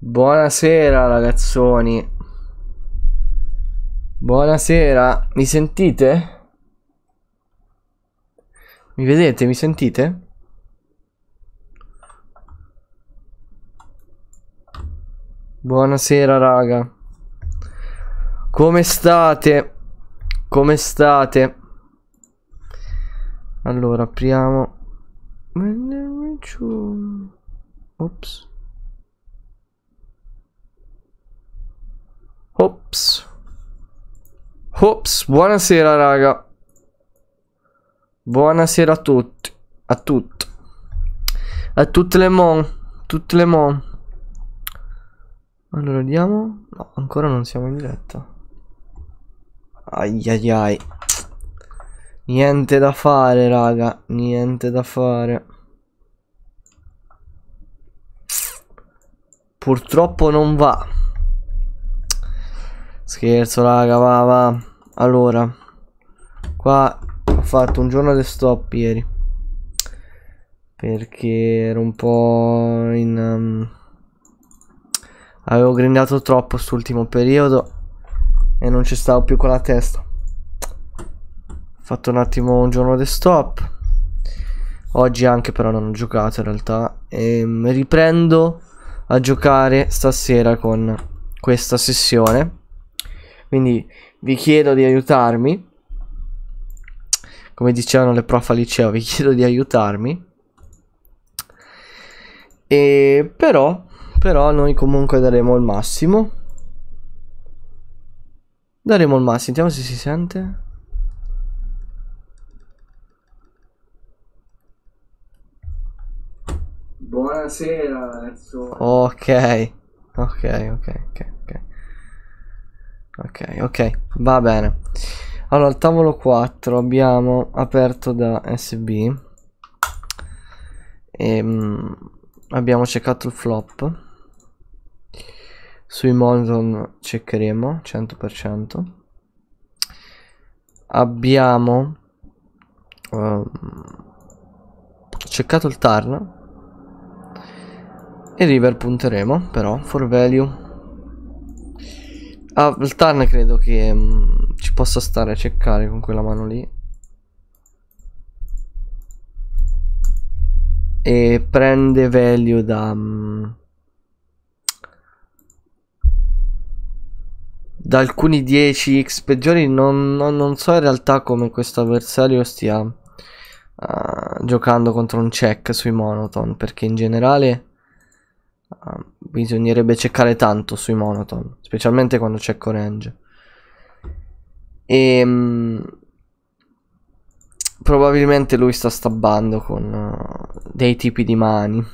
Buonasera ragazzoni. Buonasera, mi sentite? Mi vedete, mi sentite? Buonasera raga. Come state? Come state? Allora, apriamo. Ops. Ops. Ops, buonasera raga. Buonasera a tutti. A tutti. A tutte le mon. Tutte le mon. Allora vediamo. No, ancora non siamo in diretta. Ai ai ai. Niente da fare, raga. Niente da fare. Purtroppo non va. Scherzo raga va va Allora Qua ho fatto un giorno di stop ieri Perché ero un po' in um, Avevo grindato troppo quest'ultimo periodo E non ci stavo più con la testa Ho fatto un attimo un giorno di stop Oggi anche però non ho giocato in realtà e um, Riprendo a giocare stasera con questa sessione quindi vi chiedo di aiutarmi. Come dicevano le prof al liceo, vi chiedo di aiutarmi. E però, però noi comunque daremo il massimo. Daremo il massimo, sentiamo se si sente. Buonasera, ragazzo. Ok, ok, ok, ok. Ok, ok, va bene. Allora, al tavolo 4 abbiamo aperto da SB. E, mm, abbiamo cercato il flop. Sui Monzon cercheremo 100%. Abbiamo um, ehm, cercato il Tarn. E river punteremo, però, for value. Ah, il turn credo che mh, mm, ci possa stare a cercare con quella mano lì. E prende value da... Mh, mm, da alcuni 10x peggiori non, non, non, so in realtà come questo avversario stia uh, giocando contro un check sui monoton perché in generale bisognerebbe cercare tanto sui monotone, specialmente quando c'è Corange. E ehm, probabilmente lui sta stabbando con eh, dei tipi di mani.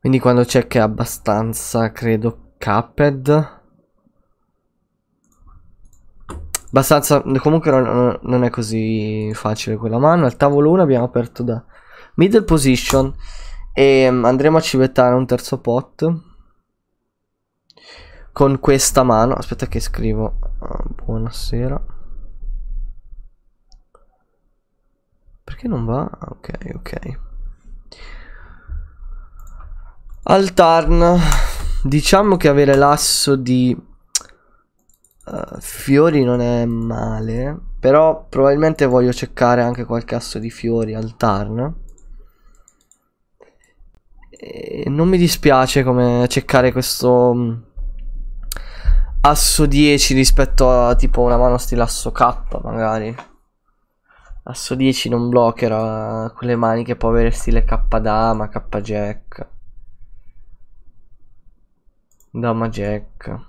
Quindi quando c'è che è abbastanza, credo, capped. Abbastanza, comunque non, non è così facile quella mano. Al tavolo 1 abbiamo aperto da middle position. E mm, andremo a civettare un terzo pot. Con questa mano. Aspetta che scrivo. Ah, buonasera. Perché non va? Ah, ok, ok. Al turn. Diciamo che avere l'asso di uh, fiori non è male. Però probabilmente voglio cercare anche qualche asso di fiori al turn non mi dispiace come cercare questo mm, asso 10 rispetto a tipo una mano stile asso K magari. Asso 10 non bloccherà quelle mani che può avere stile K dama, K jack. Dama jack.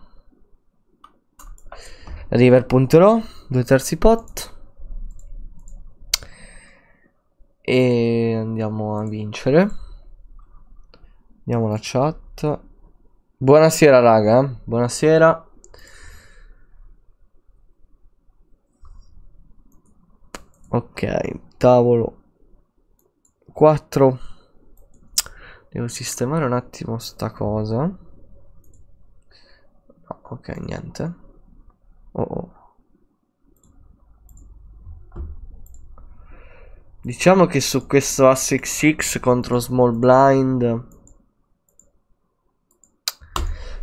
River punterò, due terzi pot. E andiamo a vincere. Andiamo alla chat. Buonasera raga, buonasera. Ok, tavolo 4. Devo sistemare un attimo sta cosa. No, ok, niente. Oh, oh. Diciamo che su questo asse XX contro small blind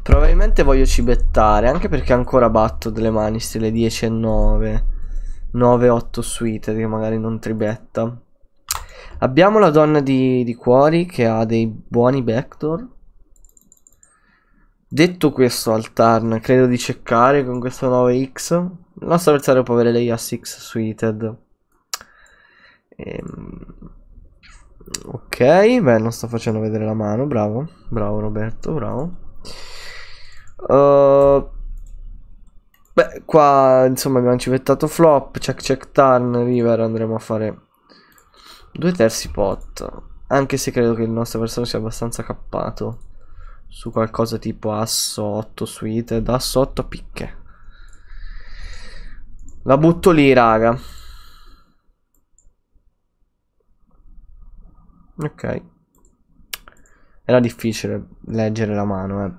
Probabilmente voglio cibettare, anche perché ancora batto delle mani stile 10 e 9. 9-8 suite che magari non tribetta. Abbiamo la donna di, di cuori che ha dei buoni backdoor. Detto questo Altarn credo di ceccare con questo 9x. Il nostro avversario può avere lei a 6 suited. Ehm... Ok, beh, non sto facendo vedere la mano, bravo, bravo Roberto, bravo. Ehm, beh, qua insomma abbiamo civettato flop, check check turn, river, andremo a fare due terzi pot. Anche se credo che il nostro avversario sia abbastanza cappato su qualcosa tipo asso 8 da asso 8 picche. La butto lì, raga. Ok. Era difficile leggere la mano, eh.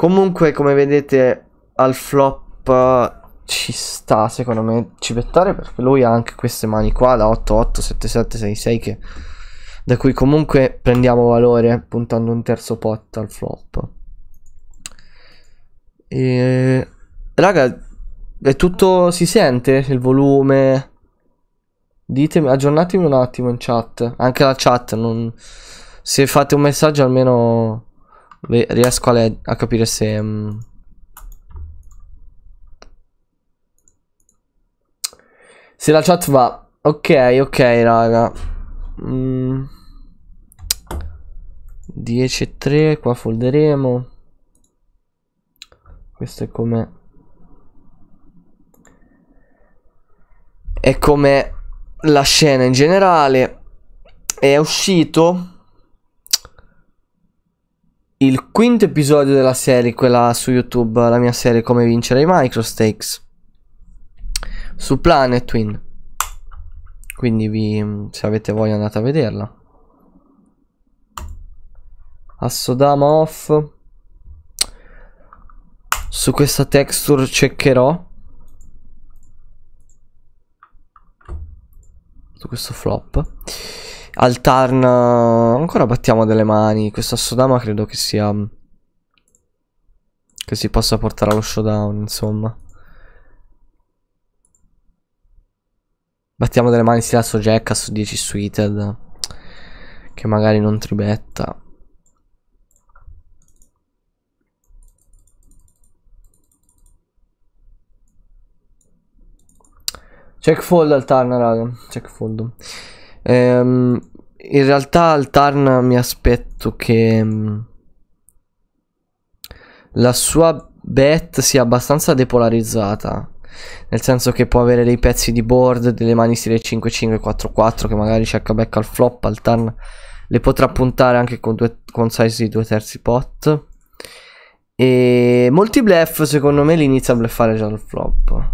Comunque, come vedete, al flop ci sta, secondo me, cibettare perché lui ha anche queste mani qua da 887766 che da cui comunque prendiamo valore puntando un terzo pot al flop. E, raga, è tutto si sente il volume. Ditemi, aggiornatemi un attimo in chat, anche la chat, non... se fate un messaggio almeno riesco a, a, capire se... Um... Se la chat va... Ok, ok, raga. 10 mm. e 3, qua folderemo. Questo è come... È come la scena in generale. È uscito il quinto episodio della serie, quella su YouTube, la mia serie Come vincere i Microstakes su Planet Twin. Quindi vi, se avete voglia andate a vederla. Assodama off. Su questa texture cercherò. Su questo flop. Altarna. Ancora battiamo delle mani. Questa Sodama credo che sia. Mm, che si possa portare allo showdown, insomma. Battiamo delle mani sia su Jack su 10 suited. Che magari non tribetta. Check fold al turn, raga. Check fold. Ehm, in realtà al Tarn mi aspetto che mm, la sua bet sia abbastanza depolarizzata. Nel senso che può avere dei pezzi di board, delle mani stile 5-5-4-4 che magari cerca back al flop, al Tarn le potrà puntare anche con, due, con size di due terzi pot. E molti bluff secondo me li inizia a bluffare già dal flop.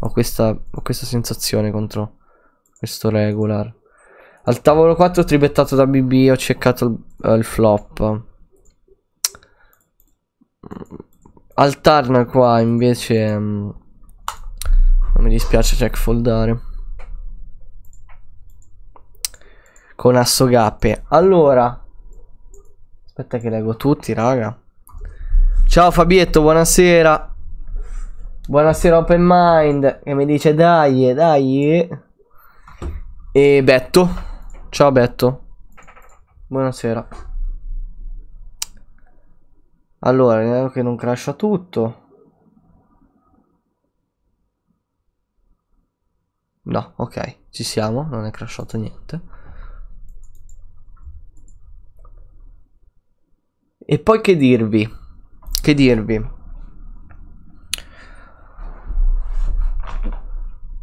Ho questa, ho questa sensazione contro questo regular. Al tavolo 4 ho tribettato da BB ho cercato il, eh, il flop. Alterna qua invece... Mm, non mi dispiace check foldare. Con asso gappe. Allora... Aspetta che leggo tutti, raga. Ciao Fabietto, buonasera. Buonasera Open Mind, che mi dice dai, dai. E Betto, Ciao Betto. Buonasera. Allora, vediamo che non crasha tutto. No, ok, ci siamo, non è crashato niente. E poi che dirvi? Che dirvi?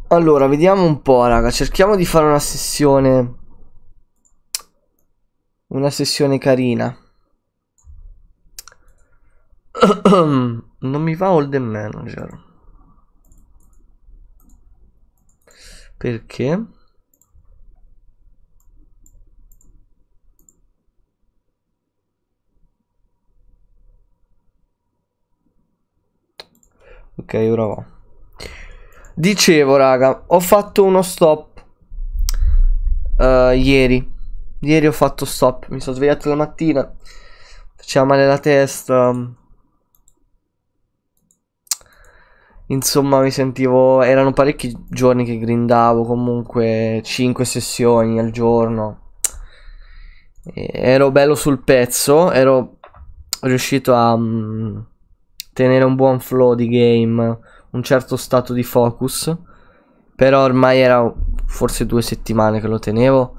Allora, vediamo un po', raga, cerchiamo di fare una sessione una sessione carina. non mi va all the manager. Perché? Ok, ora va. Dicevo, raga, ho fatto uno stop uh, ieri Ieri ho fatto stop, mi sono svegliato la mattina, faceva male la testa. Insomma, mi sentivo. Erano parecchi giorni che grindavo, comunque 5 sessioni al giorno. E ero bello sul pezzo, ero riuscito a um, tenere un buon flow di game, un certo stato di focus. Però ormai era forse due settimane che lo tenevo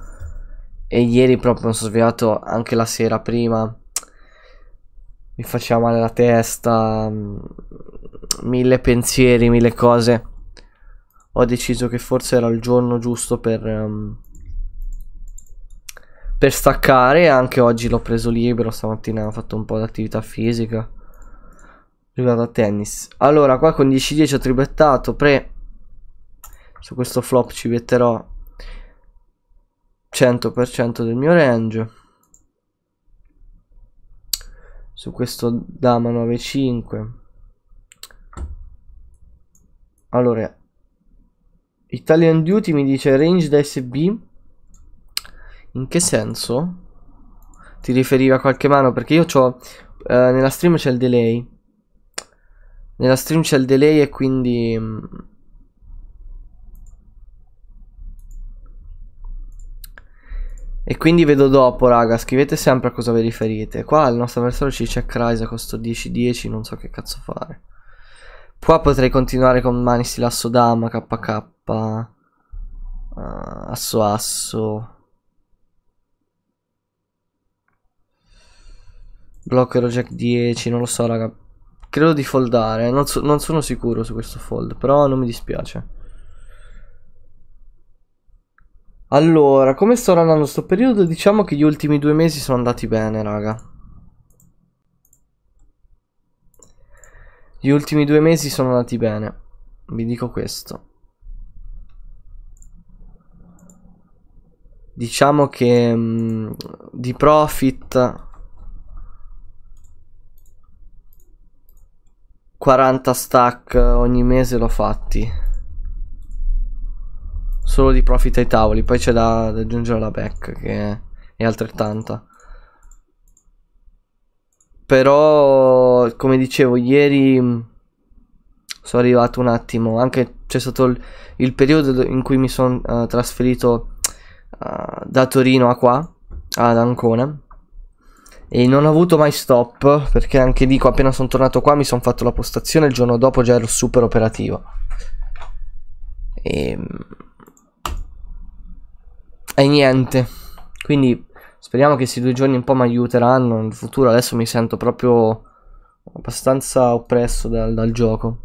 e ieri proprio mi sono svegliato anche la sera prima. Mi faceva male la testa. Mm, mille pensieri, mille cose. Ho deciso che forse era il giorno giusto per. Um, per staccare. Anche oggi l'ho preso libero. Stamattina ho fatto un po' di attività fisica. Riguardo a tennis. Allora, qua con 10-10 ho tribettato. Pre. Su questo flop ci metterò 100% del mio range su questo dama 95 allora Italian Duty mi dice range da SB in che senso? ti riferiva a qualche mano perché io ho eh, nella stream c'è il delay nella stream c'è il delay e quindi mm, E quindi vedo dopo, raga. Scrivete sempre a cosa vi riferite. Qua il nostro avversario ci c'è Crysa con 10-10. Non so che cazzo fare. Qua potrei continuare con mani Lasso dama, KK, uh, eh, asso asso. Blocco jack 10, non lo so raga. Credo di foldare, non, so, non sono sicuro su questo fold, però non mi dispiace. Allora, come sto andando sto periodo? Diciamo che gli ultimi due mesi sono andati bene, raga. Gli ultimi due mesi sono andati bene. Vi dico questo. Diciamo che mh, mm, di profit 40 stack ogni mese l'ho fatti solo di profit ai tavoli. Poi c'è da, aggiungere la back che è altrettanta. Però, come dicevo, ieri mm, sono arrivato un attimo. Anche c'è stato il, il, periodo in cui mi sono uh, eh, trasferito uh, da Torino a qua, ad Ancona. E non ho avuto mai stop perché anche dico appena sono tornato qua mi sono fatto la postazione il giorno dopo già ero super operativo. E, ehm, e niente. Quindi speriamo che questi due giorni un po' mi aiuteranno nel futuro. Adesso mi sento proprio abbastanza oppresso dal, dal gioco.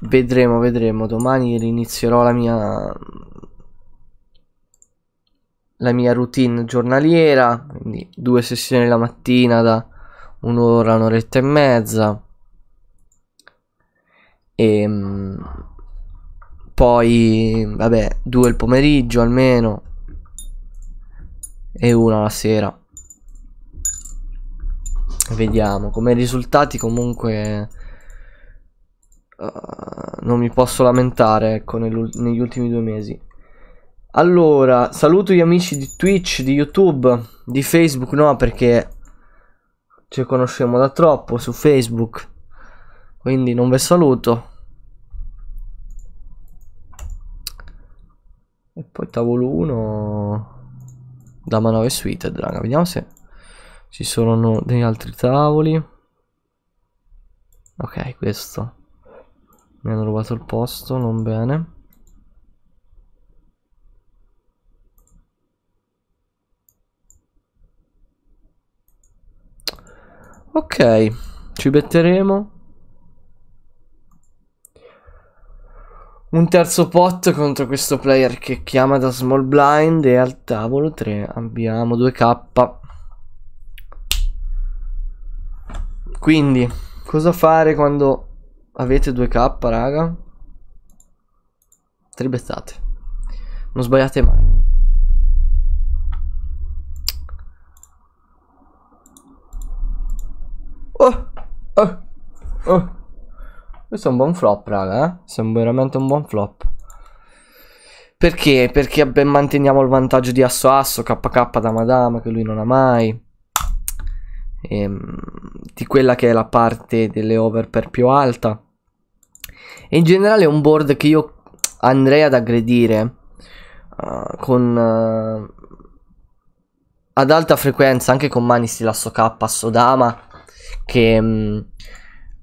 Vedremo, vedremo. Domani rinizierò la mia la mia routine giornaliera, quindi due sessioni la mattina da un'ora, un'oretta e mezza. E ehm, poi, vabbè, due il pomeriggio almeno. E una la sera. Vediamo. Come risultati comunque... Uh, non mi posso lamentare, ecco, negli ultimi due mesi. Allora, saluto gli amici di Twitch, di YouTube, di Facebook no, perché ci conosciamo da troppo su Facebook. Quindi non vi saluto. E poi tavolo 1 da manovre suited, raga. Vediamo se ci sono degli altri tavoli. Ok, questo. Mi hanno rubato il posto, non bene. Ok, ci metteremo Un terzo pot contro questo player che chiama da small blind e al tavolo 3 abbiamo 2k. Quindi, cosa fare quando avete 2k, raga? Tribettate. Non sbagliate mai. Oh! Oh! Oh! Questo è un buon flop, raga, eh? Sembra veramente un buon flop. Perché? Perché ben manteniamo il vantaggio di Asso Asso, KK da Madama, che lui non ha mai. Ehm, di quella che è la parte delle over per più alta. E in generale è un board che io andrei ad aggredire uh, con... Uh, ad alta frequenza, anche con mani stile Asso K, Asso Dama, che... Um,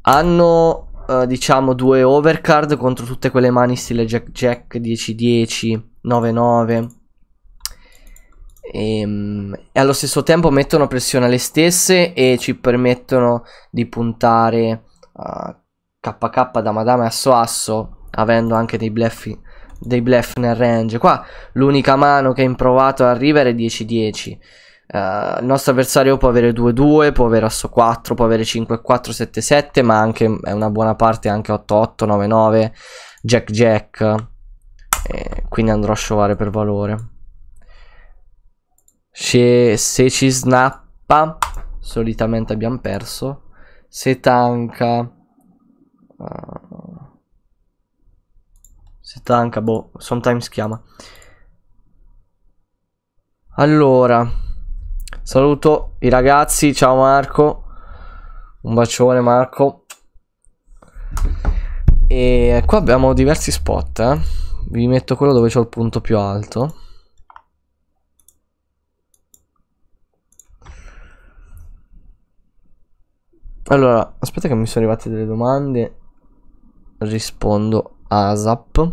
hanno uh, diciamo due overcard contro tutte quelle mani stile Jack Jack 10-10, 9-9. E, e, allo stesso tempo mettono pressione alle stesse e ci permettono di puntare uh, KK da Madame Asso Asso avendo anche dei bluff, dei bluff nel range. Qua l'unica mano che ha improvato a River è 10-10. Uh, il nostro avversario può avere 2-2, può avere asso 4, può avere 5-4, 7-7, ma anche è una buona parte anche 8-8, 9-9, jack jack. Eh, quindi andrò a sciovare per valore. Se, se ci snappa, solitamente abbiamo perso. Se tanca... Uh, se tanca, boh, sometimes chiama. Allora, Saluto i ragazzi, ciao Marco. Un bacione Marco. E qua abbiamo diversi spot, eh. Vi metto quello dove c'è il punto più alto. Allora, aspetta che mi sono arrivate delle domande. Rispondo ASAP.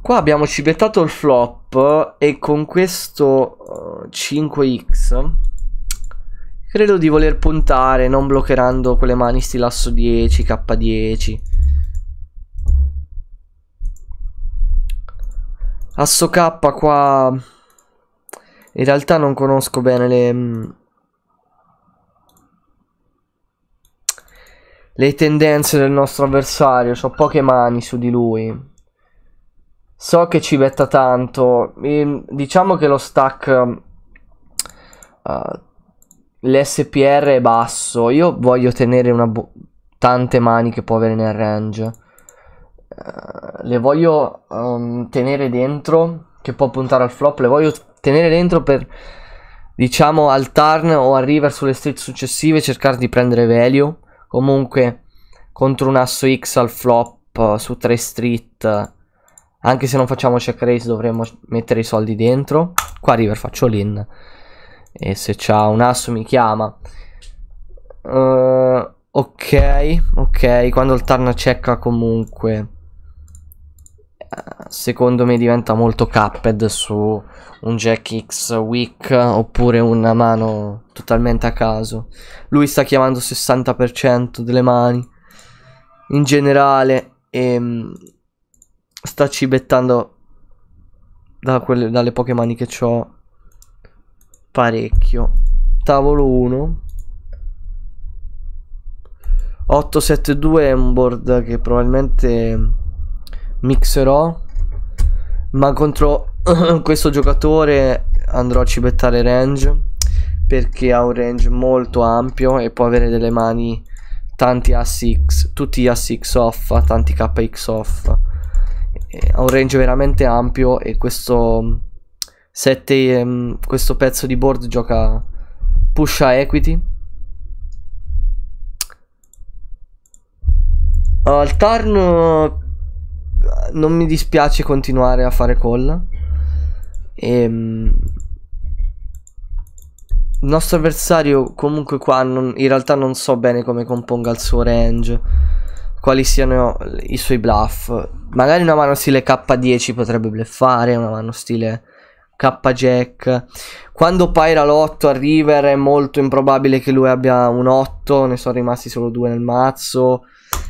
Qua abbiamo cibettato il flop up e con questo uh, eh, 5x credo di voler puntare non bloccherando con le mani stilasso 10 k10 asso k qua in realtà non conosco bene le mm, le tendenze del nostro avversario ho poche mani su di lui So che ci betta tanto. E, diciamo che lo stack. Uh, eh, L'SPR è basso. Io voglio tenere una tante mani che può avere nel range. Uh, le voglio um, tenere dentro. Che può puntare al flop. Le voglio tenere dentro per diciamo al turn o al river sulle street successive cercare di prendere value comunque contro un asso X al flop eh, su 3 street anche se non facciamo check raise dovremmo mettere i soldi dentro. Qua river faccio l'in. E se c'ha un asso mi chiama. Uh, ok, ok. Quando il turn checka comunque... Eh, secondo me diventa molto capped su un Jack X weak oppure una mano totalmente a caso. Lui sta chiamando 60% delle mani. In generale... Ehm, sta cibettando da quelle, dalle poche mani che ho parecchio. Tavolo 1. 872 è un board che probabilmente mixerò, ma contro questo giocatore andrò a cibettare range perché ha un range molto ampio e può avere delle mani tanti assi X, tutti assi X off, tanti KX off eh, ha un range veramente ampio e questo 7 um, mm, mm, questo pezzo di board gioca push a equity al turn eh, non mi dispiace continuare a fare call e, um, il nostro avversario comunque qua non, in realtà non so bene come componga il suo range quali siano i suoi bluff. Magari una mano stile K10 potrebbe bluffare, una mano stile K-Jack. Quando Pyra l'8 a River è molto improbabile che lui abbia un 8, ne sono rimasti solo due nel mazzo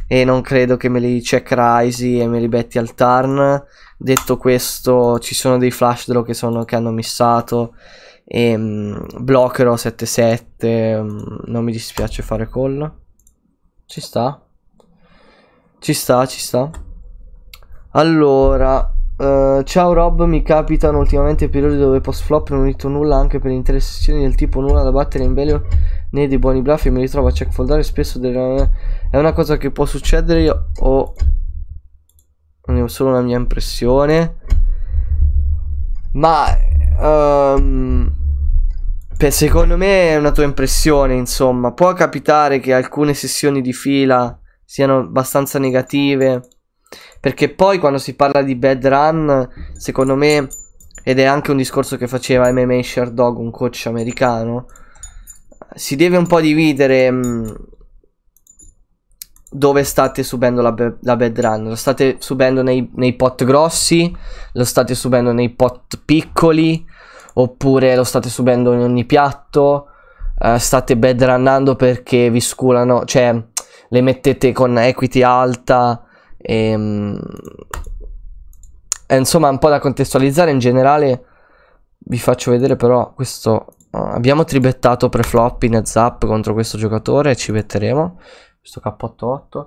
e non credo che me li check Rise e me li betti al turn. Detto questo, ci sono dei flash draw che, sono, che hanno missato e um, bloccherò 7-7, um, non mi dispiace fare call. Ci sta. Ci sta, ci sta. Allora, uh, ciao Rob, mi capitano ultimamente periodi dove post flop non ho nulla anche per interessazioni del tipo nulla da battere in bello né dei buoni bluff e mi ritrovo a check foldare spesso delle... è una cosa che può succedere io ho non è solo una mia impressione ma um, ehm, per, secondo me è una tua impressione insomma può capitare che alcune sessioni di fila siano abbastanza negative. Perché poi quando si parla di bad run, secondo me, ed è anche un discorso che faceva MMA Sherdog, un coach americano, si deve un po' dividere mm, dove state subendo la, la, bad run. Lo state subendo nei, nei pot grossi, lo state subendo nei pot piccoli, oppure lo state subendo in ogni piatto, uh, state bad runnando perché vi sculano, cioè le mettete con equity alta. E, ehm, e insomma, un po' da contestualizzare in generale. Vi faccio vedere però questo. Eh, abbiamo tribettato preflop in heads up contro questo giocatore. Ci metteremo. Questo K88.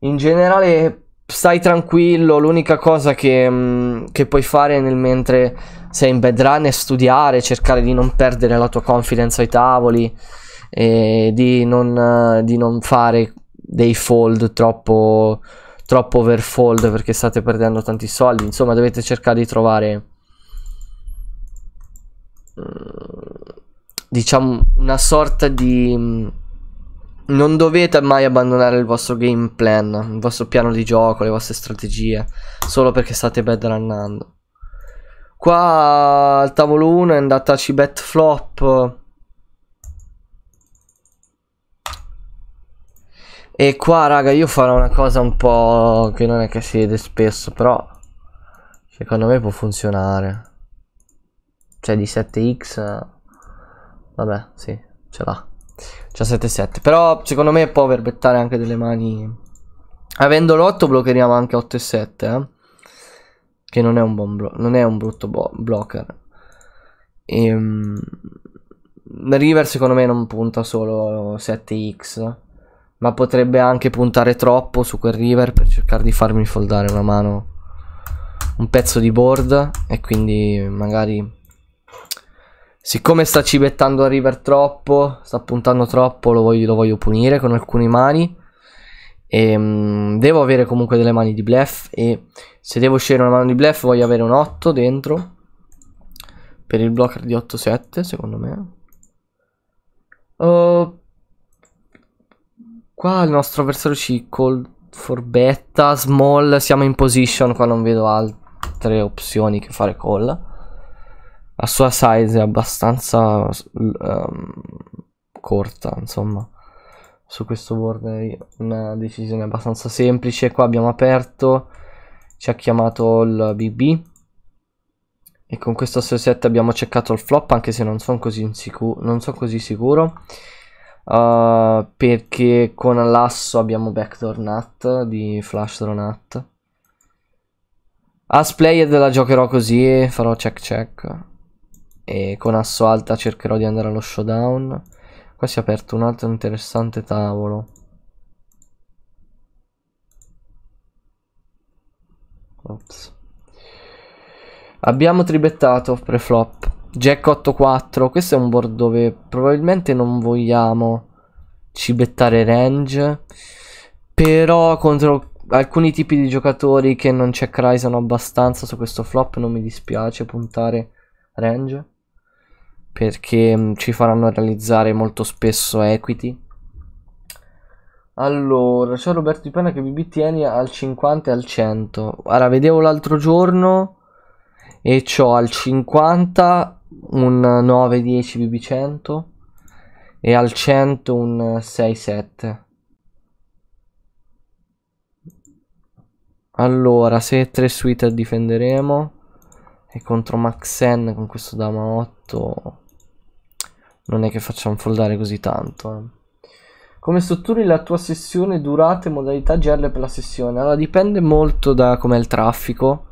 In generale, stai tranquillo. L'unica cosa che, mm, che puoi fare nel mentre sei in bed run è studiare, cercare di non perdere la tua confidence ai tavoli. E eh, di non, di non fare dei fold troppo, troppo overfold perché state perdendo tanti soldi. Insomma, dovete cercare di trovare mm, diciamo una sorta di mm, non dovete mai abbandonare il vostro game plan, il vostro piano di gioco, le vostre strategie, solo perché state bedrunnando. Qua al tavolo 1 è andata C bet flop E qua raga io farò una cosa un po' che non è che si vede spesso però secondo me può funzionare. Cioè di 7x vabbè sì ce l'ha. C'ha 7-7 però secondo me può verbettare anche delle mani. Avendo l'8 bloccheriamo anche 8 7 eh? Che non è un, buon non è un brutto blocker. E, ehm, River secondo me non punta solo 7x. Ma potrebbe anche puntare troppo su quel river per cercare di farmi foldare una mano un pezzo di board e quindi magari siccome sta cibettando a river troppo, sta puntando troppo, lo voglio, lo voglio punire con alcune mani. E, um, devo avere comunque delle mani di bluff e se devo scegliere una mano di bluff voglio avere un 8 dentro per il blocker di 8-7 secondo me. Uh, Qua il nostro avversario ci for beta, small, siamo in position, qua non vedo altre opzioni che fare call. La sua size è abbastanza um, corta, insomma. Su questo board è una decisione abbastanza semplice. Qua abbiamo aperto, ci ha chiamato il BB. E con questo 6-7 abbiamo cercato il flop, anche se non sono così, non sono così sicuro. Uh, perché con l'asso abbiamo backdoor nut di flash nut. As player la giocherò così, farò check check. E con asso alta cercherò di andare allo showdown. Qua si è aperto un altro interessante tavolo. Ops. Abbiamo tribettato preflop. Jack 84. Questo è un board dove probabilmente non vogliamo cibettare range. Però contro alcuni tipi di giocatori che non c'è checkerisano abbastanza su questo flop non mi dispiace puntare range. Perché mm, ci faranno realizzare molto spesso equity. Allora, c'è Roberto Di Pena che BB tieni al 50 e al 100. Ora, vedevo l'altro giorno e ho al 50 un 910 10 BB100 e al 100 un 6 Allora, se 3 suite difenderemo e contro Maxen con questo Dama 8 non è che facciamo foldare così tanto. Eh. Come strutturi la tua sessione, durate, modalità GL per la sessione? Allora, dipende molto da com'è il traffico.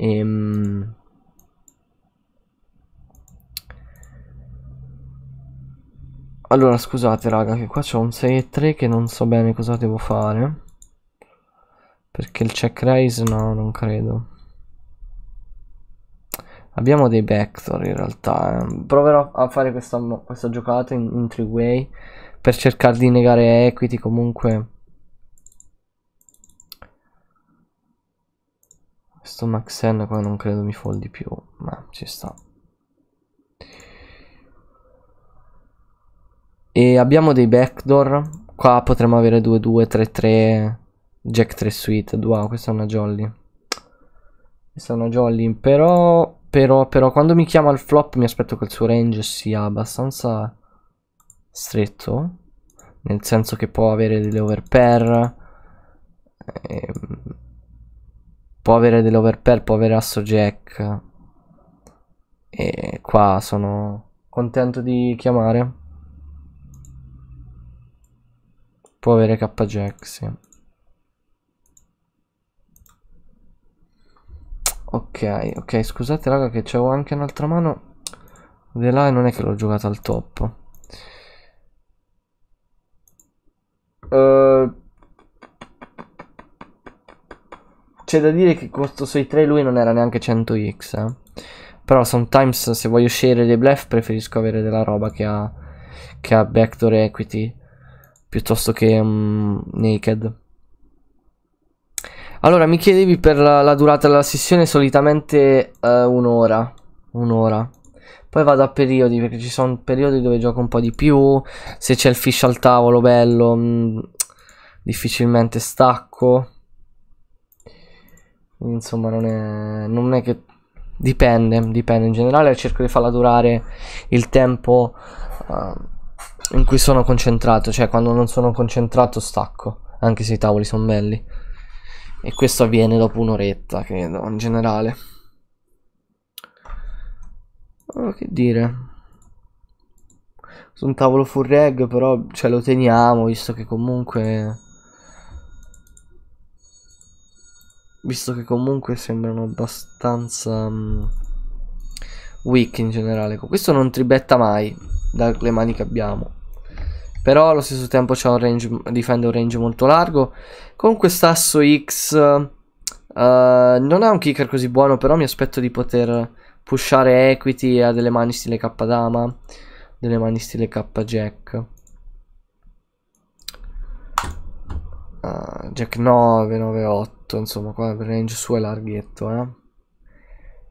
Ehm Allora scusate raga che qua c'è un 6 e 3 che non so bene cosa devo fare Perché il check raise no non credo Abbiamo dei backdoor in realtà eh. Proverò a fare questa, questa giocata in, in three way Per cercare di negare equity comunque Questo Maxen qua non credo mi foldi più Ma ci sta e abbiamo dei backdoor. Qua potremmo avere 2-2, 3-3, Jack 3 suite. Wow, questa è una jolly. Questa è una jolly. Però, però, però, quando mi chiama il flop mi aspetto che il suo range sia abbastanza stretto. Nel senso che può avere delle overpair. Ehm, può avere delle overpair, può avere asso jack. E qua sono contento di chiamare. Può avere KJack, sì. Ok, ok, scusate raga che c'avevo anche un'altra mano di là non è che l'ho giocata al top. Uh, c'è da dire che costo sui 3 lui non era neanche 100x, eh. Però sometimes se voglio scegliere dei bluff preferisco avere della roba che ha, che ha backdoor equity piuttosto che um, naked. Allora, mi chiedevi per la, la durata della sessione, solitamente uh, un'ora, un'ora. Poi vado a periodi, perché ci sono periodi dove gioco un po' di più, se c'è il fish al tavolo, bello, mh, mm, difficilmente stacco. Insomma, non è, non è che dipende, dipende in generale cerco di farla durare il tempo uh, in cui sono concentrato, cioè quando non sono concentrato stacco, anche se i tavoli sono belli. E questo avviene dopo un'oretta, credo, in generale. Oh, che dire. Su un tavolo full reg, però ce cioè, lo teniamo, visto che comunque... Visto che comunque sembrano abbastanza... Um, weak in generale. Questo non tribetta mai, dalle mani che abbiamo però allo stesso tempo c'è un range, difende un range molto largo. Con quest'asso X uh, non ha un kicker così buono, però mi aspetto di poter pushare equity a delle mani stile K dama, delle mani stile K jack. Uh, jack 9, 9, 8, insomma qua il range suo è larghetto, eh.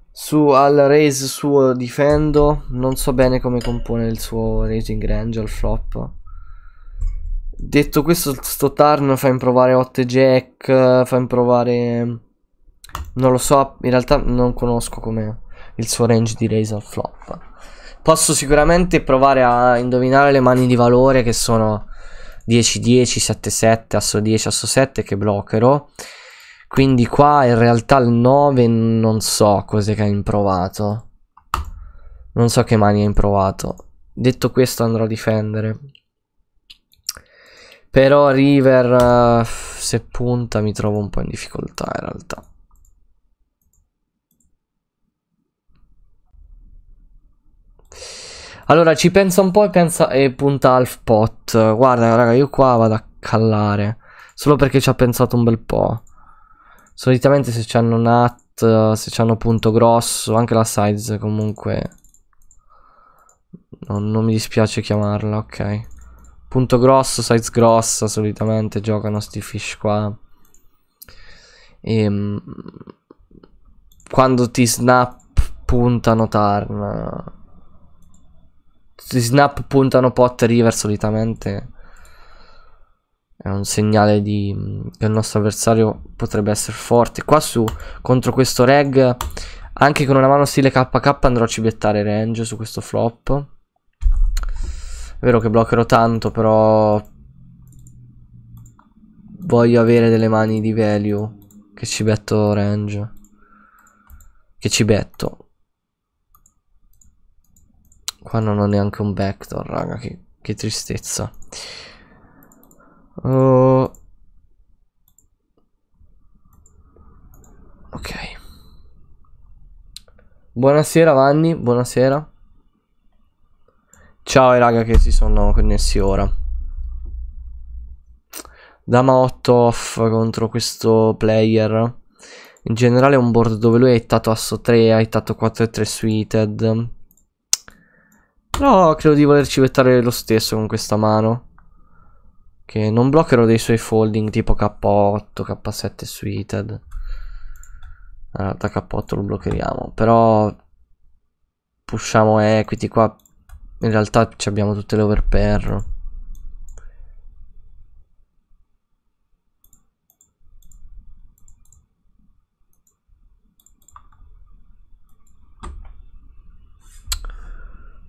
Su al raise suo difendo, non so bene come compone il suo raising range al flop. Detto questo, sto turn fa improvare 8 jack, fa improvare... Non lo so, in realtà non conosco come il suo range di raise al flop. Posso sicuramente provare a indovinare le mani di valore che sono 10, 10, 7, 7, asso 10, asso 7 che bloccherò. Quindi qua in realtà il 9 non so cos'è che ha improvato. Non so che mani ha improvato. Detto questo andrò a difendere. Però River, eh, se punta, mi trovo un po' in difficoltà in realtà. Allora, ci pensa un po' e, pensa, e punta al pot. Guarda, raga, io qua vado a callare. Solo perché ci ha pensato un bel po'. Solitamente se c'hanno nat, se c'hanno punto grosso, anche la size comunque... No, non mi dispiace chiamarla, ok. Punto grosso, size grossa, solitamente giocano sti fish qua. E, ehm, quando ti snap puntano Tarn. Ti snap puntano pot river solitamente. È un segnale di, che il nostro avversario potrebbe essere forte. Qua su, contro questo reg, anche con una mano stile KK andrò a cibettare range su questo flop. È vero che bloccherò tanto, però... Voglio avere delle mani di value. Che ci metto range. Che ci metto. Qua non ho neanche un backdoor, raga. Che, che tristezza. Uh... Ok. Buonasera Vanni, buonasera. Ciao ai eh, raga che si sono connessi ora. Dama 8 off contro questo player. In generale è un board dove lui ha hittato asso 3, ha hittato 4 e 3 suited. Però credo di volerci vettare lo stesso con questa mano. Che non bloccherò dei suoi folding tipo K8, K7 suited. Allora, da K8 lo bloccheriamo. Però Pusciamo equity qua in realtà abbiamo tutte le overperro.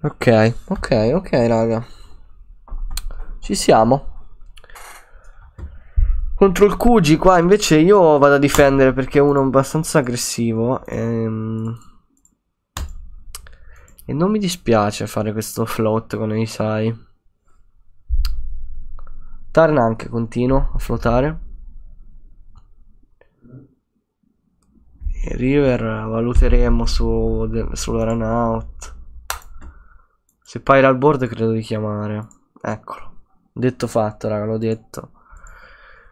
Ok, ok, ok raga. Ci siamo. Contro il Kuji qua invece io vado a difendere perché è uno abbastanza aggressivo. Ehm... E non mi dispiace fare questo float con i sai. Tarn anche continuo a flotare. E River valuteremo su out. Se Pyral Board credo di chiamare. Eccolo. Detto fatto, raga, l'ho detto.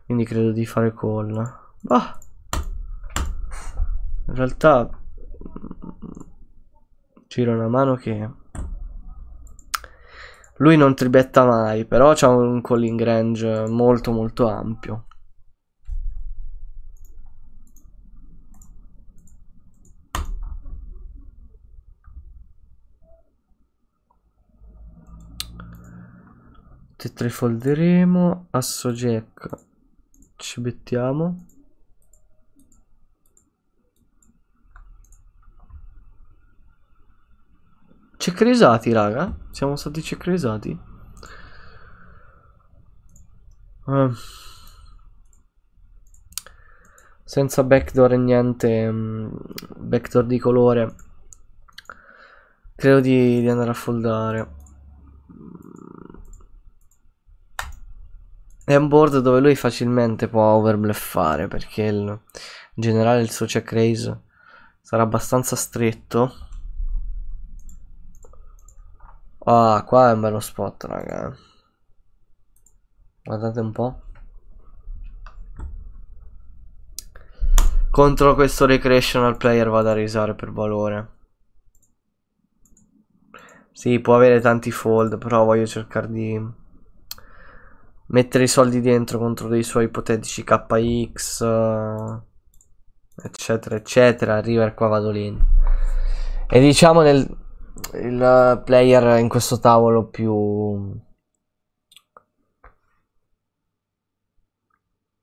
Quindi credo di fare call. Bah. In realtà Gira una mano che... Lui non tribetta mai, però ha un calling range molto molto ampio. Te trifolderemo. Asso jack. Ci mettiamo. Ceccresati, raga. Siamo stati ceccresati. Eh. Senza backdoor e niente. Mm, backdoor di colore. Credo di, di andare a foldare. È un board dove lui facilmente può overbluffare perché il, in generale il suo check raise sarà abbastanza stretto. Ah, qua è un bello spot, raga. Guardate un po'. Contro questo recreational player vado a risare per valore. Sì, può avere tanti fold, però voglio cercare di mettere i soldi dentro contro dei suoi ipotetici KX, eccetera, eccetera. River qua vado lì. E diciamo nel il player in questo tavolo più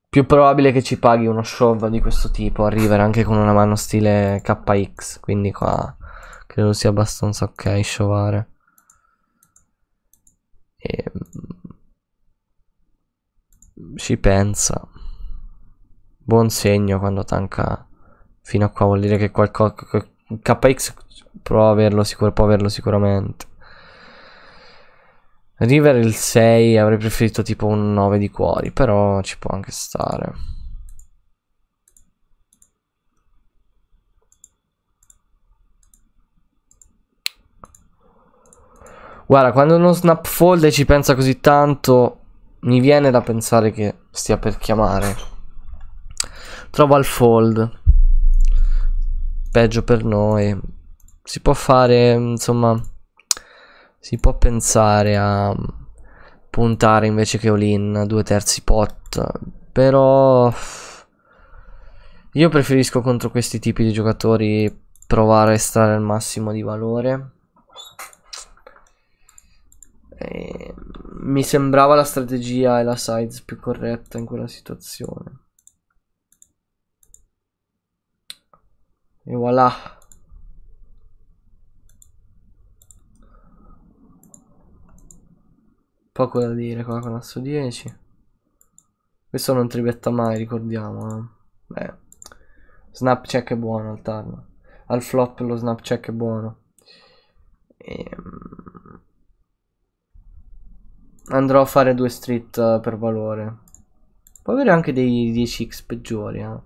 più probabile che ci paghi uno shove di questo tipo arrivare anche con una mano stile KX quindi qua credo sia abbastanza ok sciovare e... Ehm, ci pensa buon segno quando tanca fino a qua vuol dire che qualcosa KX può averlo, sicur- può averlo sicuramente. River il 6 avrei preferito tipo un 9 di cuori, però ci può anche stare. Guarda, quando uno snap fold e ci pensa così tanto, mi viene da pensare che stia per chiamare. Trova il fold. Peggio per noi si può fare, insomma, si può pensare a puntare invece che all-in, due terzi pot, però io preferisco contro questi tipi di giocatori provare a estrarre il massimo di valore. E mi sembrava la strategia e la size più corretta in quella situazione. E voilà. Poco da dire qua con asso 10. Questo non tribetta mai, ricordiamo. Eh. Beh. Snap check è buono al turn. Al flop lo snap check è buono. Ehm... Andrò a fare due street eh, per valore. Può avere anche dei 10x peggiori, eh.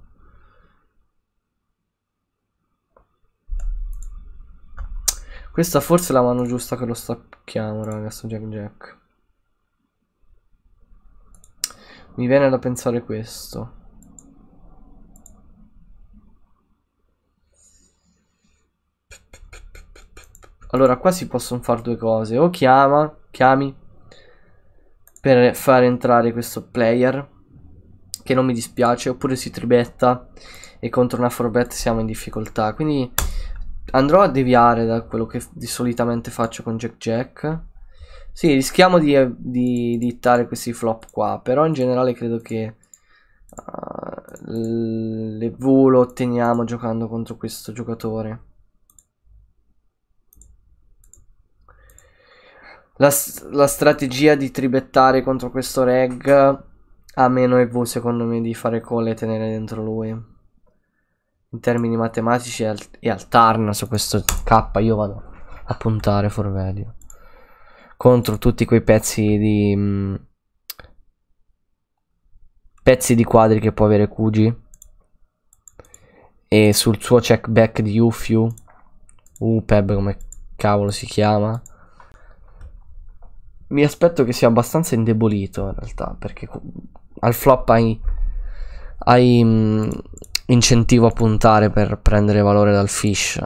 Questa forse è la mano giusta che lo stacchiamo, raga, sto Jack Jack. Mi viene da pensare questo. Allora, qua si possono fare due cose. O chiama, chiami, per far entrare questo player, che non mi dispiace, oppure si tribetta e contro una forbet siamo in difficoltà. Quindi andrò a deviare da quello che di solitamente faccio con Jack Jack. Sì, rischiamo di, di, dittare questi flop qua, però in generale credo che uh, le V lo otteniamo giocando contro questo giocatore. La, la strategia di tribettare contro questo reg ha meno EV secondo me di fare call e tenere dentro lui in termini matematici e al, e al turn su questo K io vado a puntare for value contro tutti quei pezzi di... Mh, mm, pezzi di quadri che può avere Kuji e sul suo checkback di Ufiu Upeb come cavolo si chiama mi aspetto che sia abbastanza indebolito in realtà perché al flop hai, hai mh, mm, incentivo a puntare per prendere valore dal fish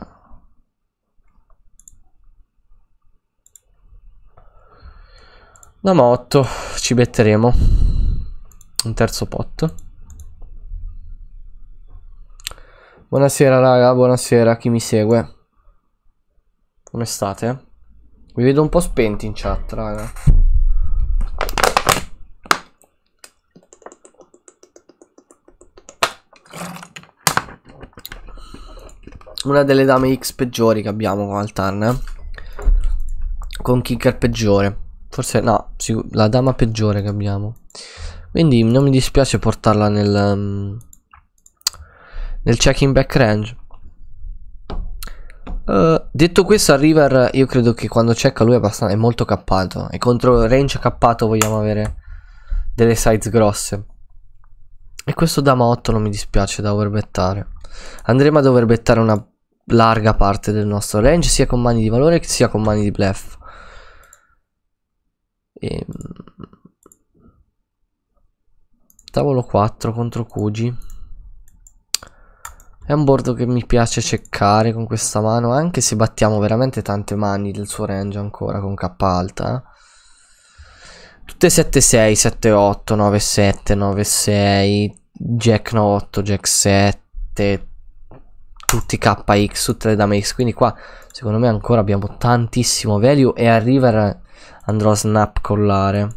No ma 8 ci metteremo Un terzo pot Buonasera raga, buonasera a chi mi segue Come state? Vi vedo un po' spenti in chat raga Una delle dame X peggiori che abbiamo con Altan eh? Con kicker peggiore Forse no, la dama peggiore che abbiamo. Quindi non mi dispiace portarla nel, um, nel check-in back range. Uh, detto questo, a River io credo che quando checka lui è, è molto cappato. E contro range cappato vogliamo avere delle size grosse. E questo dama 8 non mi dispiace da overbettare. Andremo ad overbettare una larga parte del nostro range sia con mani di valore sia con mani di bluff. E... Ehm, tavolo 4 contro Kuji. È un bordo che mi piace ceccare con questa mano, anche se battiamo veramente tante mani del suo range ancora con K alta. Tutte 7-6, 7-8, 9-7, 9-6, Jack 8, Jack 7, tutti KX, tutte le dame X. Quindi qua secondo me ancora abbiamo tantissimo value e arriva River andrò a snap collare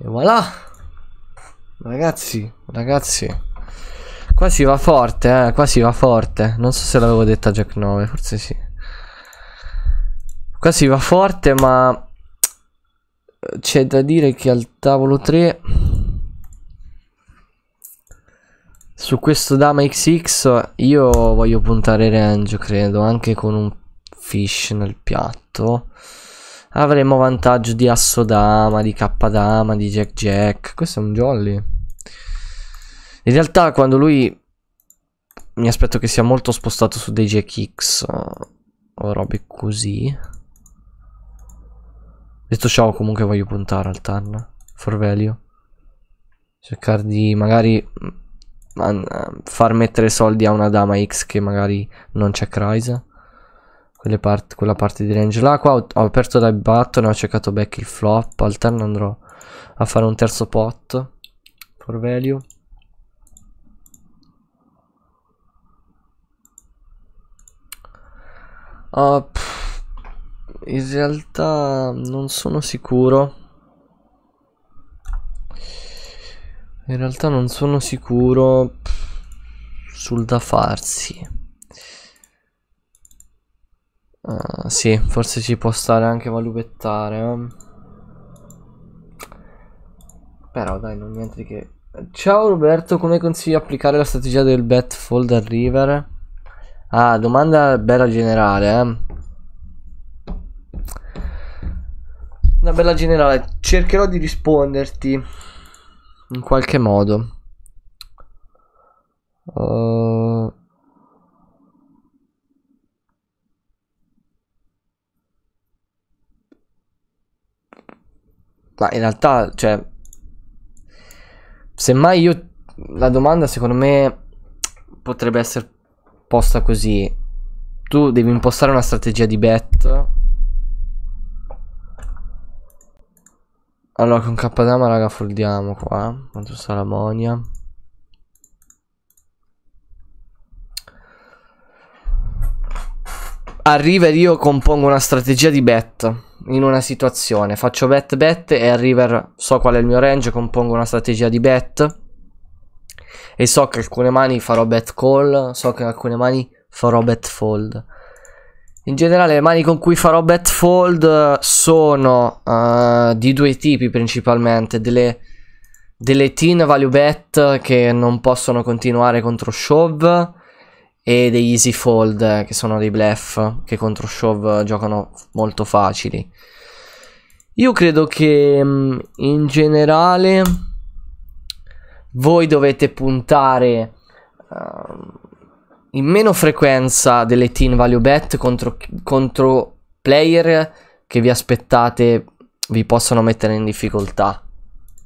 e voilà ragazzi ragazzi qua si va forte eh? qua si va forte non so se l'avevo detta jack 9 forse sì qua si va forte ma c'è da dire che al tavolo 3 Su questo Dama XX io voglio puntare range, credo, anche con un fish nel piatto. Avremo vantaggio di Asso Dama, di K Dama, di Jack Jack. Questo è un jolly. In realtà quando lui mi aspetto che sia molto spostato su dei Jack X o robe così. Detto ciò comunque voglio puntare al turn for value. Cercare di magari Ehm, far mettere soldi a una dama X che magari non c'è Crysa. Part quella parte di range là. Qua ho, ho aperto dai button, ho cercato back il flop. Al turn andrò a fare un terzo pot. For value. Uh, pff, in realtà non sono sicuro. In realtà non sono sicuro sul da farsi. Uh, sì, forse ci può stare anche valupettare. Eh? Però dai, non niente che... Ciao Roberto, come consigli di applicare la strategia del bet fold al river? Ah, domanda bella generale, eh. Una bella generale, cercherò di risponderti in qualche modo. Uh... Ma in realtà, cioè, semmai io la domanda secondo me potrebbe essere posta così. Tu devi impostare una strategia di bet Allora con Kdama raga foldiamo qua. Quanto sta l'ammonia? A River io compongo una strategia di bet in una situazione. Faccio bet bet e a River so qual è il mio range, compongo una strategia di bet. E so che alcune mani farò bet call, so che alcune mani farò bet fold. In generale le mani con cui farò bet fold eh, sono uh, di due tipi principalmente, delle, delle teen value bet che non possono continuare contro shove e degli easy fold eh, che sono dei bluff che contro shove giocano molto facili. Io credo che mm, in generale voi dovete puntare... Uh, in meno frequenza delle teen value bet contro, contro player che vi aspettate vi possano mettere in difficoltà.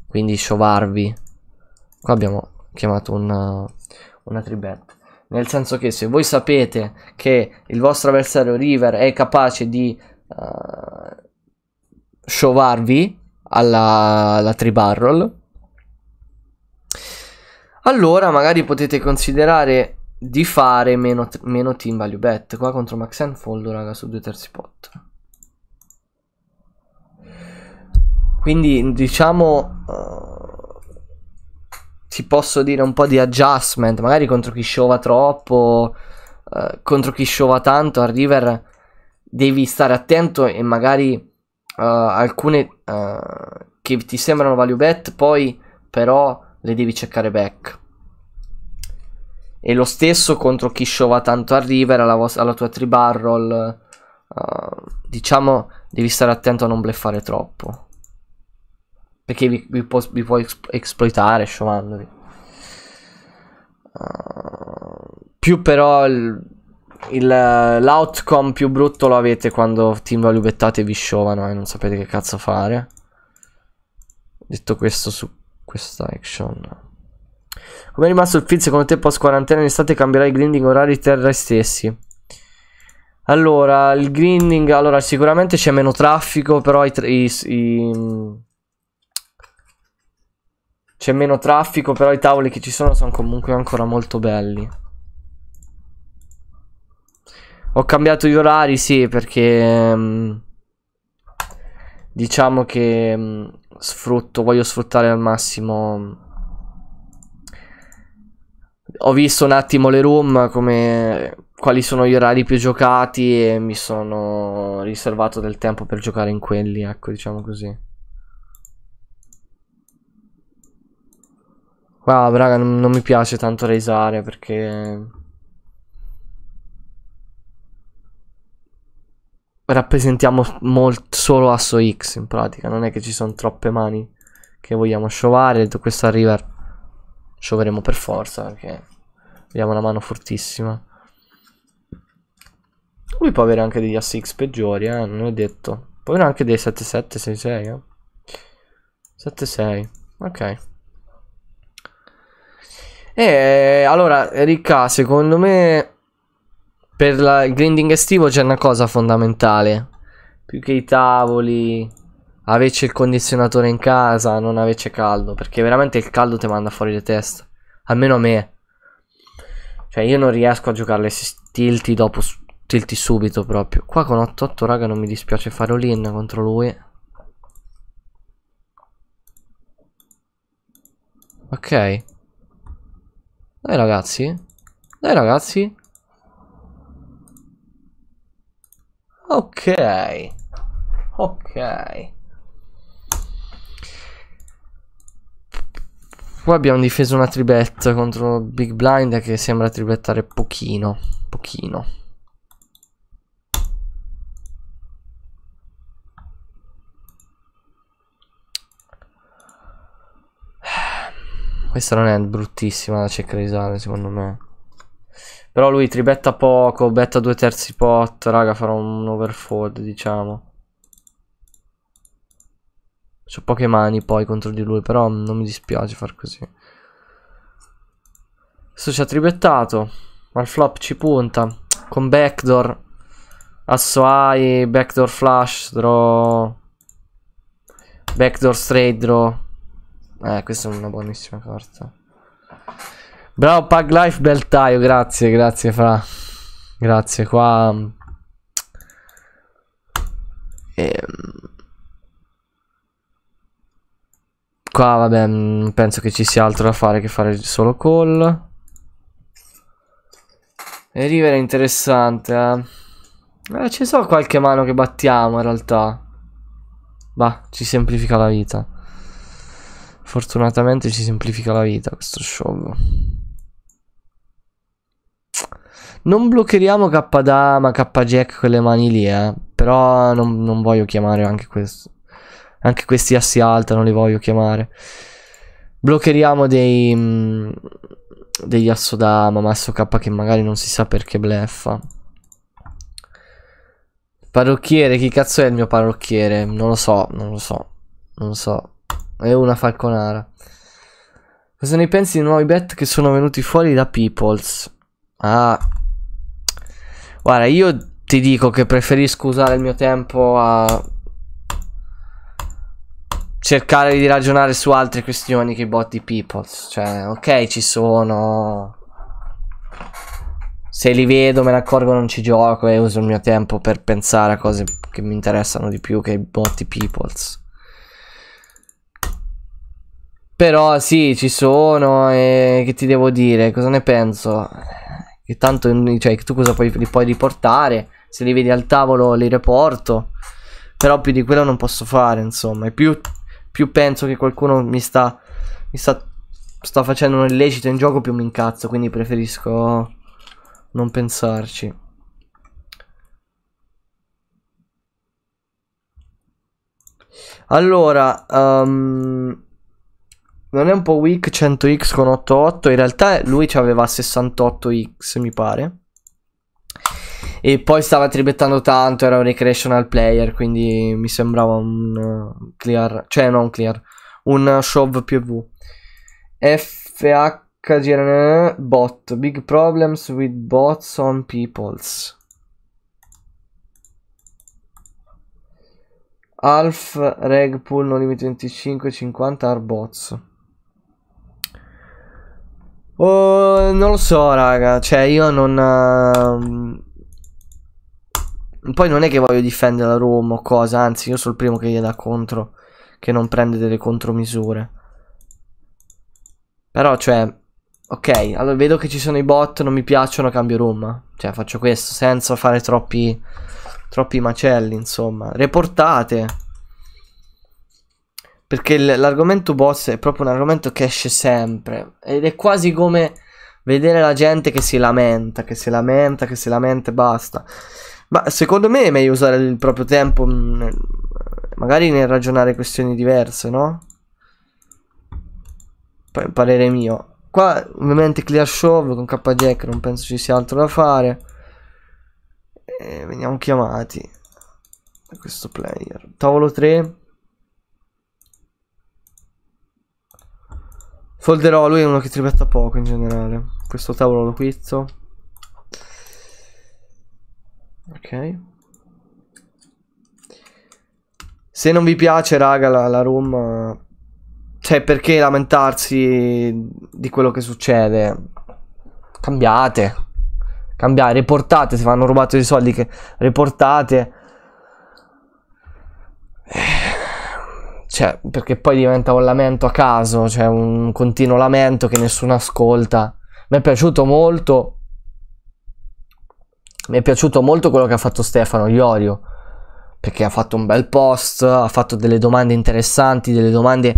Quindi sciovarvi. Qua abbiamo chiamato una, una tribet. Nel senso che se voi sapete che il vostro avversario River è capace di uh, sciovarvi alla, alla tribarrel, allora magari potete considerare di fare meno, meno team value bet. Qua contro Maxen follo, raga, su due terzi pot. Quindi, diciamo... Uh, ti posso dire un po' di adjustment. Magari contro chi sciova troppo, uh, contro chi sciova tanto, a River devi stare attento e magari uh, alcune che ti sembrano value bet, poi però le devi cercare back. E lo stesso contro chi sciova tanto a river, alla, alla tua tribarrel. Uh, eh, diciamo, devi stare attento a non bleffare troppo. Perché vi, vi, po- vi puoi exp- exploitare showandovi. Uh, eh, più però l'outcome più brutto lo avete quando team value bettate vi sciovano e eh, non sapete che cazzo fare. Detto questo su questa action come è rimasto il film secondo te post quarantena in estate cambierà i grinding orari terra stessi? Allora, il grinding, allora sicuramente c'è meno traffico, però i, i, i mm, c'è meno traffico, però i tavoli che ci sono sono comunque ancora molto belli. Ho cambiato gli orari, sì, perché mm, diciamo che mm, sfrutto, voglio sfruttare al massimo ho visto un attimo le room, come, quali sono gli orari più giocati e mi sono riservato del tempo per giocare in quelli, ecco, diciamo così. Wow, raga, non, non mi piace tanto raisare perché... Rappresentiamo molt- solo asso X in pratica, non è che ci sono troppe mani che vogliamo sciovare, questo arriva scioveremo per forza perché Abbiamo una mano fortissima. Lui può avere anche degli assi X peggiori, eh, non è detto. Può avere anche dei 7-7-6-6, eh. 7-6, ok. E allora, Ricca, secondo me per la, il grinding estivo c'è una cosa fondamentale. Più che i tavoli, averci il condizionatore in casa, non averci caldo, perché veramente il caldo ti manda fuori le teste. Almeno a me. Cioè io non riesco a giocarle tilti dopo tilti subito proprio. Qua con 8-8 raga non mi dispiace fare all-in contro lui. Ok. Dai ragazzi. Dai ragazzi. Ok. Ok. Qua abbiamo difeso una tribet contro Big Blind che sembra tribettare pochino, pochino. Questa non è bruttissima da ceccare secondo me. Però lui tribetta poco, betta due terzi pot, raga farò un overfold diciamo. C'ho poche mani poi contro di lui, però non mi dispiace far così. Questo ci ha tribettato. Ma il flop ci punta. Con backdoor. Asso AI, backdoor flash, draw. Backdoor straight draw. Eh, questa è una buonissima carta. Bravo Pug Life, bel taglio, grazie, grazie Fra. Grazie, qua... Ehm... Qua vabbè mm, penso che ci sia altro da fare che fare solo call. E River è interessante eh. eh ci so qualche mano che battiamo in realtà. Bah, ci semplifica la vita. Fortunatamente ci semplifica la vita questo show Non bloccheriamo K Dama, K Jack quelle mani lì, eh. Però non, non voglio chiamare anche questo. Anche questi assi alta non li voglio chiamare. Bloccheriamo dei... Mm, degli Mh, degli ma Masso K che magari non si sa perché bleffa. Parrucchiere, chi cazzo è il mio parrucchiere? Non lo so, non lo so, non lo so. È una falconara. Cosa ne pensi dei nuovi bet che sono venuti fuori da Peoples? Ah. Guarda, io ti dico che preferisco usare il mio tempo a cercare di ragionare su altre questioni che i bot di Peoples. Cioè, ok, ci sono. Se li vedo, me ne accorgo, non ci gioco e uso il mio tempo per pensare a cose che mi interessano di più che i bot di Peoples. Però sì, ci sono e che ti devo dire? Cosa ne penso? Che tanto, cioè, tu cosa puoi, li puoi riportare? Se li vedi al tavolo li riporto. Però più di quello non posso fare, insomma. E più più penso che qualcuno mi sta, mi sta, sta facendo un illecito in gioco, più mi incazzo. Quindi preferisco non pensarci. Allora, um, non è un po' weak 100x con 88, in realtà lui aveva 68x mi pare. E poi stava tribettando tanto, era un recreational player, quindi mi sembrava un uh, clear, cioè non clear, un shove PV. FHGRN bot, big problems with bots on peoples. Alf, reg, pull, no limit 25, 50, arbots. Oh, non lo so, raga. Cioè, io non... Uh, poi non è che voglio difendere la Roma o cosa, anzi io sono il primo che gli dà contro, che non prende delle contromisure. Però cioè, ok, allora vedo che ci sono i bot, non mi piacciono, cambio Roma. Cioè faccio questo senza fare troppi, troppi macelli, insomma. Reportate. Perché l'argomento boss è proprio un argomento che esce sempre. Ed è quasi come vedere la gente che si lamenta, che si lamenta, che si lamenta e basta. Ma secondo me è meglio usare il proprio tempo, mm, magari nel ragionare questioni diverse, no? P parere mio. Qua ovviamente clear show con KJack, non penso ci sia altro da fare. E veniamo chiamati da questo player. Tavolo 3. Folderò, lui è uno che tribetta poco in generale. Questo tavolo lo quitto ok se non vi piace raga la, la room cioè perché lamentarsi di quello che succede cambiate cambiate riportate se vanno rubato i soldi che riportate cioè, perché poi diventa un lamento a caso, cioè un continuo lamento che nessuno ascolta. Mi è piaciuto molto mi è piaciuto molto quello che ha fatto Stefano Iorio perché ha fatto un bel post, ha fatto delle domande interessanti, delle domande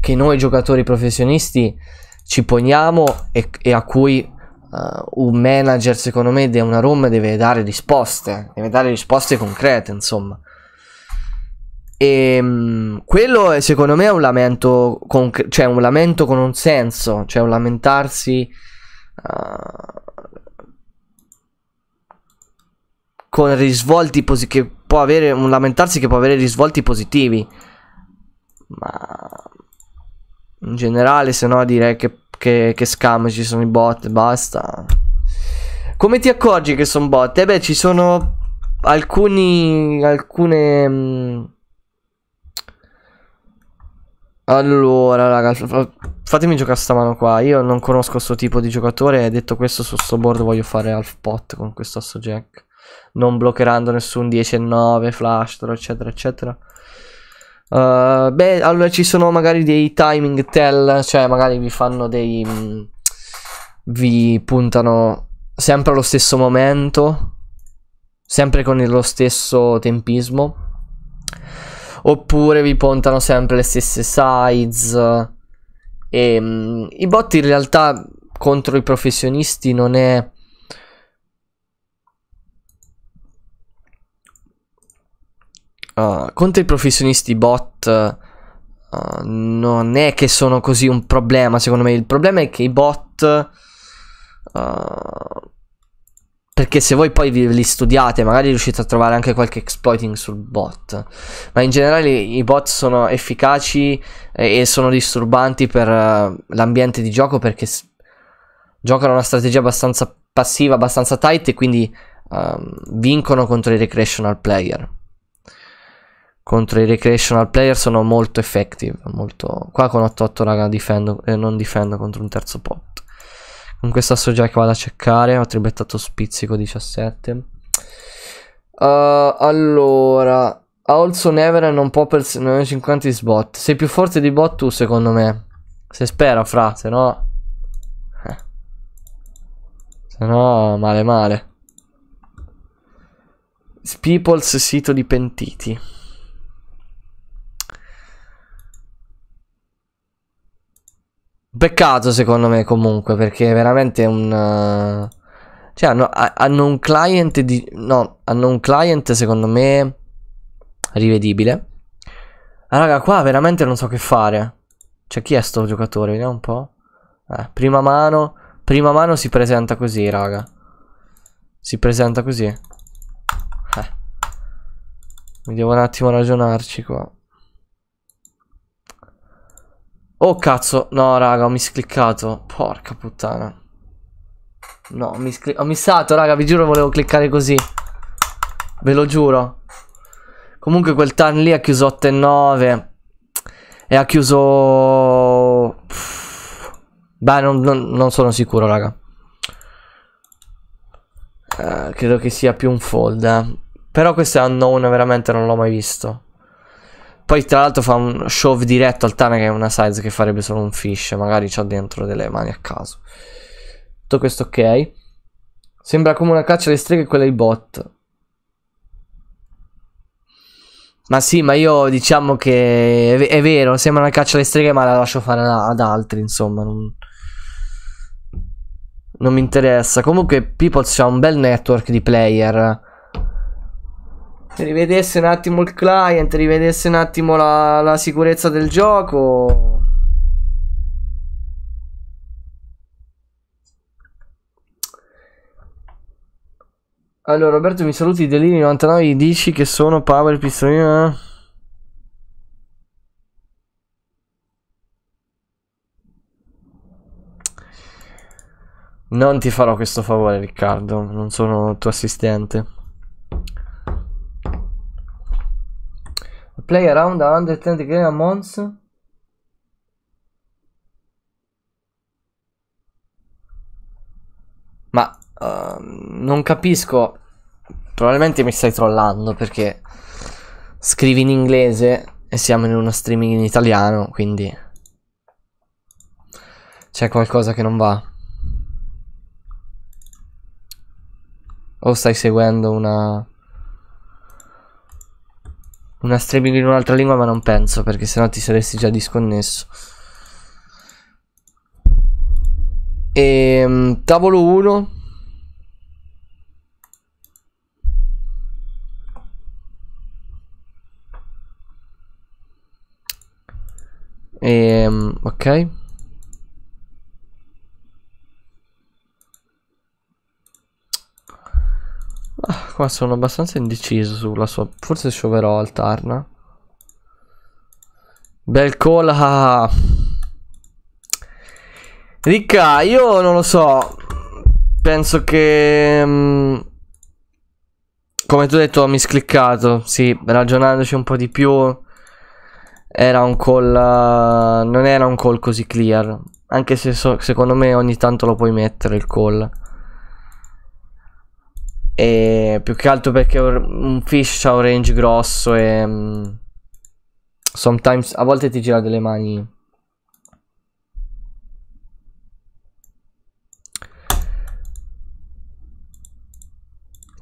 che noi giocatori professionisti ci poniamo e, e a cui uh, un manager secondo me di una room deve dare risposte, deve dare risposte concrete insomma. E um, quello è, eh, secondo me è un lamento, con, cioè un lamento con un senso, cioè un lamentarsi uh, con risvolti positivi. Che può avere un lamentarsi che può avere risvolti positivi. Ma in generale, se no, direi che, che, che scam ci sono i bot. Basta. Come ti accorgi che sono bot? Eh beh, ci sono alcuni. alcune. Mm. allora, raga, fatemi giocare sta mano qua. Io non conosco questo tipo di giocatore. detto questo, su sto board voglio fare half pot con questo asso jack non bloccheranno nessun 10 e 9, flastro, eccetera, eccetera. Uh, beh, allora ci sono magari dei timing tell, cioè magari vi fanno dei... Mh, mm, vi puntano sempre allo stesso momento, sempre con lo stesso tempismo. Oppure vi puntano sempre le stesse size. E mh, mm, i bot in realtà contro i professionisti non è uh, contro i professionisti bot uh, non è che sono così un problema, secondo me. Il problema è che i bot... Uh, perché se voi poi vi, li studiate, magari riuscite a trovare anche qualche exploiting sul bot. Ma in generale i bot sono efficaci e, e sono disturbanti per uh, l'ambiente di gioco perché s- giocano una strategia abbastanza passiva, abbastanza tight e quindi um, vincono contro i recreational player contro i recreational player sono molto effective. Molto... Qua con 8-8 raga difendo, eh, non difendo contro un terzo pot. Con questo asso già che vado a cercare, ho tribettato spizzico 17. Uh, eh, allora, also never non può per 50 bot. Sei più forte di bot tu secondo me. Se spera fra, se no... Eh. Se no, male male. People's sito di pentiti. Peccato secondo me comunque perché veramente è un... Eh, cioè hanno, hanno, un client di... No, hanno un client secondo me rivedibile. Ah, raga qua veramente non so che fare. Cioè chi è sto giocatore? Vediamo un po'. Eh, prima mano. Prima mano si presenta così raga. Si presenta così. Eh. Mi devo un attimo ragionarci qua. Oh cazzo, no raga, ho miscliccato. Porca puttana. No, ho, ho missato, raga, vi giuro volevo cliccare così. Ve lo giuro. Comunque quel turn lì ha chiuso 8 e 9. E ha chiuso... Beh, non, non, non sono sicuro, raga. Eh, credo che sia più un fold. Eh. Però questo è unknown, veramente non l'ho mai visto. Poi tra l'altro fa un shove diretto al Tana che è una size che farebbe solo un fish. Magari c'ha dentro delle mani a caso. Tutto questo ok. Sembra come una caccia alle streghe quella dei bot. Ma sì, ma io diciamo che è, è, vero, sembra una caccia alle streghe, ma la lascio fare ad altri, insomma. Non, non mi interessa. Comunque, Peoples ha un bel network di player rivedesse un attimo il client, rivedesse un attimo la, la sicurezza del gioco. Allora, Roberto, mi saluti Deliri 99, dici che sono Power Pistolina? Eh? Non ti farò questo favore, Riccardo, non sono tuo assistente. Play around 120 games a month. Ma uh, non capisco. Probabilmente mi stai trollando perché scrivi in inglese e siamo in uno streaming in italiano, quindi c'è qualcosa che non va. O stai seguendo una una streaming in un'altra lingua, ma non penso, perché sennò ti saresti già disconnesso. E, ehm, tavolo 1. E, ehm, ok. Ah, qua sono abbastanza indeciso sulla sua... Forse scioverò Altarna. Bel cola! Ah, ah. Ricca, io non lo so. Penso che... Mm, come tu hai detto, ho miscliccato. Sì, ragionandoci un po' di più... Era un call... Uh, non era un call così clear. Anche se so, secondo me ogni tanto lo puoi mettere il call. E più che altro perché un fish ha un range grosso e... Um, sometimes, a volte ti gira delle mani...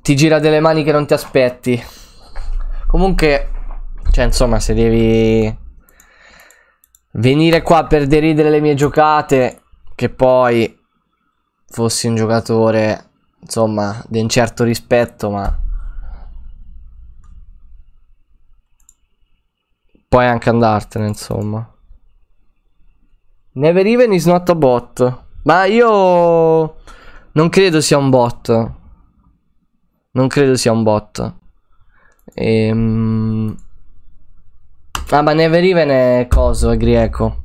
Ti gira delle mani che non ti aspetti. Comunque, cioè insomma, se devi... Venire qua per deridere le mie giocate, che poi fossi un giocatore insomma, di un certo rispetto, ma puoi anche andartene, insomma. Never even is not a bot. Ma io non credo sia un bot. Non credo sia un bot. Ehm... Ah, ma Never even è coso, è greco.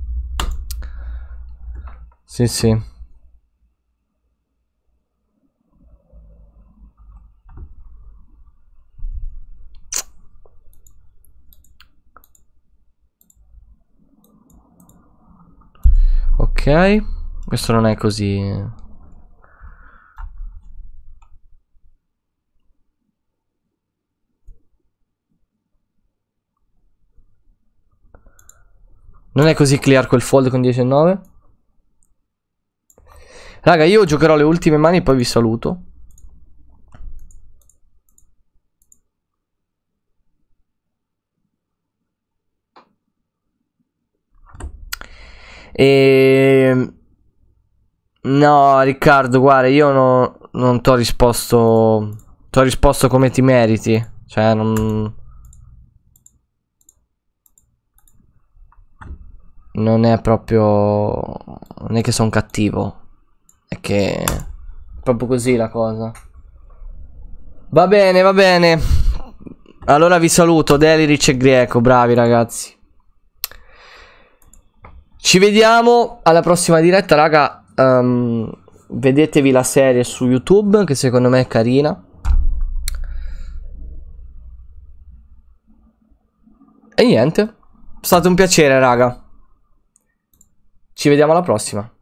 Sì, sì. Ok. Questo non è così... Non è così clear quel fold con 19 Raga, io giocherò le ultime mani e poi vi saluto. E... Ehm, no, Riccardo, guarda, io no, non ti ho risposto. Ti ho risposto come ti meriti. Cioè, non. Non è proprio. Non è che sono cattivo. È che. È proprio così la cosa. Va bene, va bene. Allora vi saluto, Deliric e Greco, bravi ragazzi. Ci vediamo alla prossima diretta, raga. Um, vedetevi la serie su YouTube, che secondo me è carina. E niente, è stato un piacere, raga. Ci vediamo alla prossima.